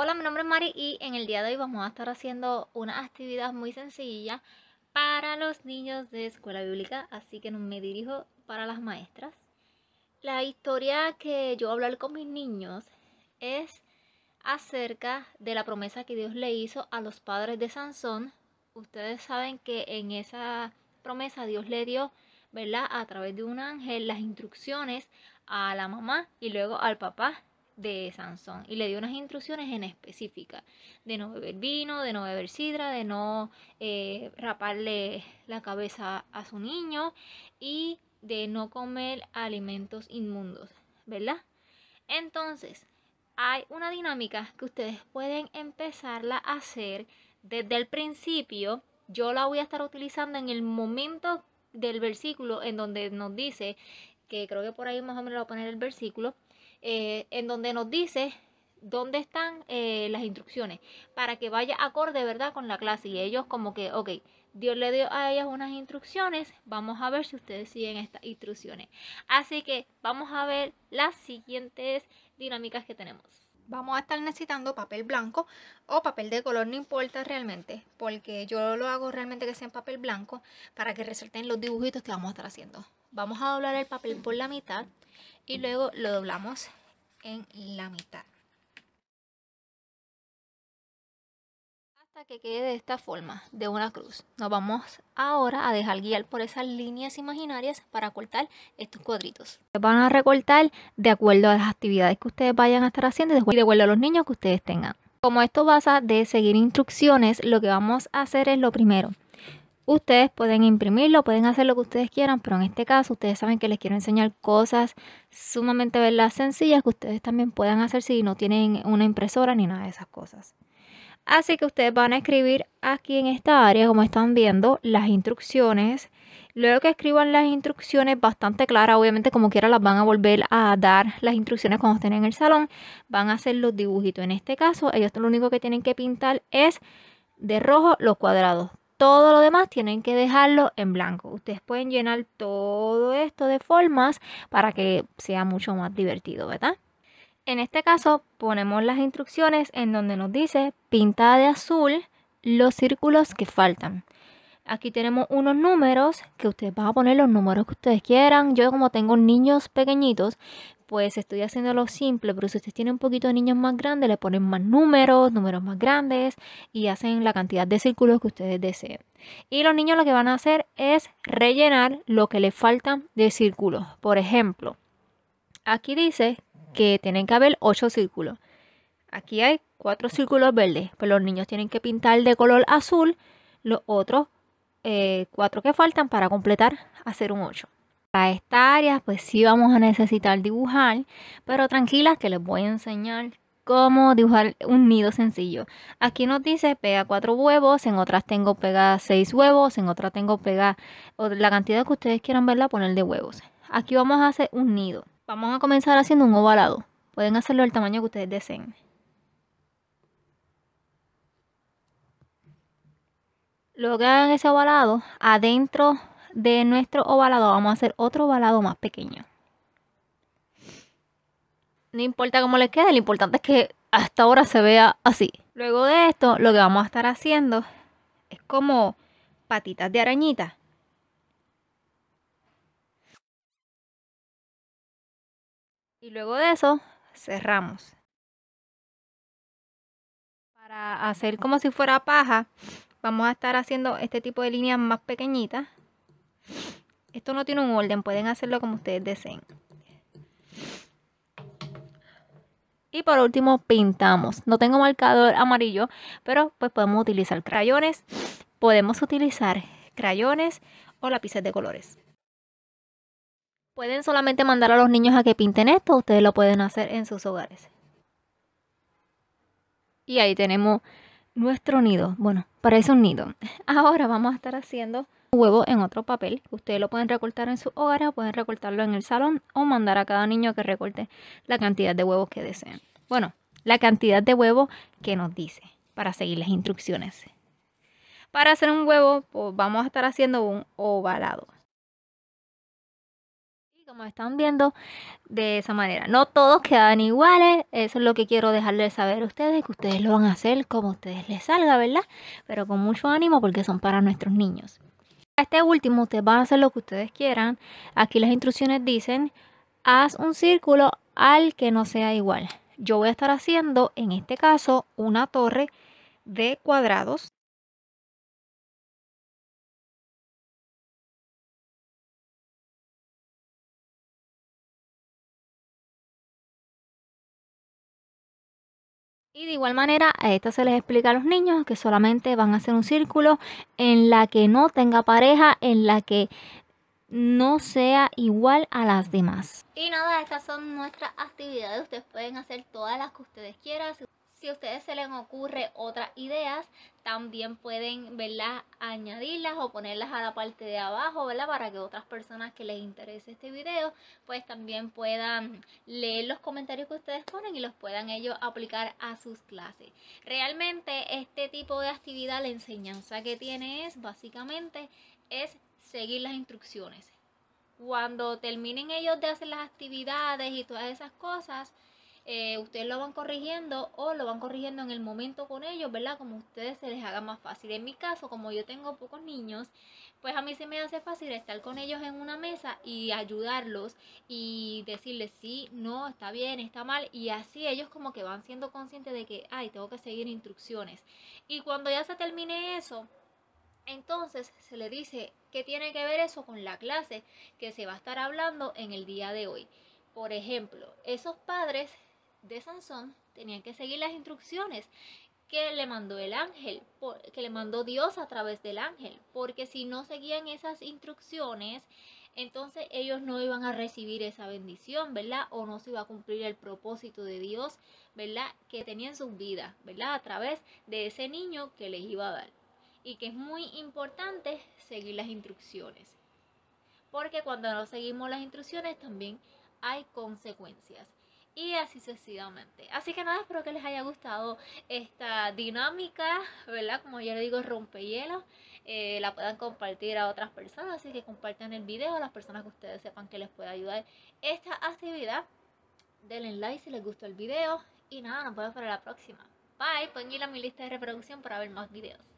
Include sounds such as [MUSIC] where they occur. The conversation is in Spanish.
Hola, mi nombre es Mari y en el día de hoy vamos a estar haciendo una actividad muy sencilla para los niños de escuela bíblica, así que me dirijo para las maestras. La historia que yo voy a hablar con mis niños es acerca de la promesa que Dios le hizo a los padres de Sansón. Ustedes saben que en esa promesa Dios le dio, ¿verdad? A través de un ángel las instrucciones a la mamá y luego al papá de Sansón y le dio unas instrucciones en específica de no beber vino, de no beber sidra, de no eh, raparle la cabeza a su niño y de no comer alimentos inmundos, ¿verdad? Entonces, hay una dinámica que ustedes pueden empezarla a hacer desde el principio. Yo la voy a estar utilizando en el momento del versículo en donde nos dice que creo que por ahí más o menos lo voy a poner el versículo, eh, en donde nos dice dónde están eh, las instrucciones para que vaya acorde, ¿verdad?, con la clase. Y ellos como que, ok, Dios le dio a ellas unas instrucciones, vamos a ver si ustedes siguen estas instrucciones. Así que vamos a ver las siguientes dinámicas que tenemos. Vamos a estar necesitando papel blanco o papel de color, no importa realmente, porque yo lo hago realmente que sea en papel blanco para que resalten los dibujitos que vamos a estar haciendo vamos a doblar el papel por la mitad y luego lo doblamos en la mitad. Hasta que quede de esta forma, de una cruz. Nos vamos ahora a dejar guiar por esas líneas imaginarias para cortar estos cuadritos. Se Van a recortar de acuerdo a las actividades que ustedes vayan a estar haciendo y de acuerdo a los niños que ustedes tengan. Como esto basa de seguir instrucciones, lo que vamos a hacer es lo primero. Ustedes pueden imprimirlo, pueden hacer lo que ustedes quieran, pero en este caso ustedes saben que les quiero enseñar cosas sumamente sencillas que ustedes también puedan hacer si no tienen una impresora ni nada de esas cosas. Así que ustedes van a escribir aquí en esta área, como están viendo, las instrucciones. Luego que escriban las instrucciones bastante claras, obviamente como quiera las van a volver a dar las instrucciones cuando estén en el salón, van a hacer los dibujitos. En este caso, ellos lo único que tienen que pintar es de rojo los cuadrados, todo lo demás tienen que dejarlo en blanco. Ustedes pueden llenar todo esto de formas para que sea mucho más divertido, ¿verdad? En este caso ponemos las instrucciones en donde nos dice pinta de azul los círculos que faltan. Aquí tenemos unos números que ustedes van a poner los números que ustedes quieran. Yo como tengo niños pequeñitos, pues estoy haciéndolo simple, pero si ustedes tienen un poquito de niños más grandes, le ponen más números, números más grandes y hacen la cantidad de círculos que ustedes deseen. Y los niños lo que van a hacer es rellenar lo que les falta de círculos. Por ejemplo, aquí dice que tienen que haber ocho círculos. Aquí hay cuatro círculos verdes, pues los niños tienen que pintar de color azul los otros eh, cuatro que faltan para completar hacer un 8. Para esta área pues sí vamos a necesitar dibujar, pero tranquilas que les voy a enseñar cómo dibujar un nido sencillo. Aquí nos dice pega cuatro huevos, en otras tengo pega seis huevos, en otras tengo pega la cantidad que ustedes quieran verla poner de huevos. Aquí vamos a hacer un nido. Vamos a comenzar haciendo un ovalado. Pueden hacerlo del tamaño que ustedes deseen. Luego que hagan ese ovalado, adentro de nuestro ovalado vamos a hacer otro ovalado más pequeño. No importa cómo le quede, lo importante es que hasta ahora se vea así. Luego de esto, lo que vamos a estar haciendo es como patitas de arañita. Y luego de eso, cerramos. Para hacer como si fuera paja, vamos a estar haciendo este tipo de líneas más pequeñitas. Esto no tiene un orden, pueden hacerlo como ustedes deseen. Y por último pintamos. No tengo marcador amarillo, pero pues podemos utilizar crayones. Podemos utilizar crayones o lápices de colores. Pueden solamente mandar a los niños a que pinten esto, ustedes lo pueden hacer en sus hogares. Y ahí tenemos nuestro nido. Bueno, parece un nido. [LAUGHS] Ahora vamos a estar haciendo huevo en otro papel. Ustedes lo pueden recortar en su hogar, pueden recortarlo en el salón o mandar a cada niño que recorte la cantidad de huevos que deseen. Bueno, la cantidad de huevos que nos dice para seguir las instrucciones. Para hacer un huevo, pues, vamos a estar haciendo un ovalado como están viendo de esa manera. No todos quedan iguales, eso es lo que quiero dejarles saber a ustedes, que ustedes lo van a hacer como a ustedes les salga, ¿verdad? Pero con mucho ánimo porque son para nuestros niños. Este último, ustedes van a hacer lo que ustedes quieran. Aquí las instrucciones dicen, haz un círculo al que no sea igual. Yo voy a estar haciendo, en este caso, una torre de cuadrados Y de igual manera, a esto se les explica a los niños que solamente van a hacer un círculo en la que no tenga pareja, en la que no sea igual a las demás. Y nada, estas son nuestras actividades. Ustedes pueden hacer todas las que ustedes quieran. Si a ustedes se les ocurre otras ideas, también pueden verlas, añadirlas o ponerlas a la parte de abajo, ¿verdad? Para que otras personas que les interese este video, pues también puedan leer los comentarios que ustedes ponen y los puedan ellos aplicar a sus clases. Realmente este tipo de actividad, la enseñanza que tiene es básicamente es seguir las instrucciones. Cuando terminen ellos de hacer las actividades y todas esas cosas, eh, ustedes lo van corrigiendo o lo van corrigiendo en el momento con ellos, ¿verdad? Como a ustedes se les haga más fácil. En mi caso, como yo tengo pocos niños, pues a mí se me hace fácil estar con ellos en una mesa y ayudarlos y decirles sí, no, está bien, está mal. Y así ellos como que van siendo conscientes de que, ay, tengo que seguir instrucciones. Y cuando ya se termine eso, entonces se le dice ¿qué tiene que ver eso con la clase que se va a estar hablando en el día de hoy. Por ejemplo, esos padres de Sansón tenían que seguir las instrucciones que le mandó el ángel, que le mandó Dios a través del ángel, porque si no seguían esas instrucciones, entonces ellos no iban a recibir esa bendición, ¿verdad? O no se iba a cumplir el propósito de Dios, ¿verdad? Que tenían en sus vidas, ¿verdad? A través de ese niño que les iba a dar. Y que es muy importante seguir las instrucciones, porque cuando no seguimos las instrucciones también hay consecuencias y así sucesivamente. Así que nada, espero que les haya gustado esta dinámica, ¿verdad? Como yo le digo, rompehielos. Eh, la puedan compartir a otras personas, así que compartan el video a las personas que ustedes sepan que les puede ayudar esta actividad. Denle like si les gustó el video y nada, nos vemos para la próxima. Bye, pongan en mi lista de reproducción para ver más videos.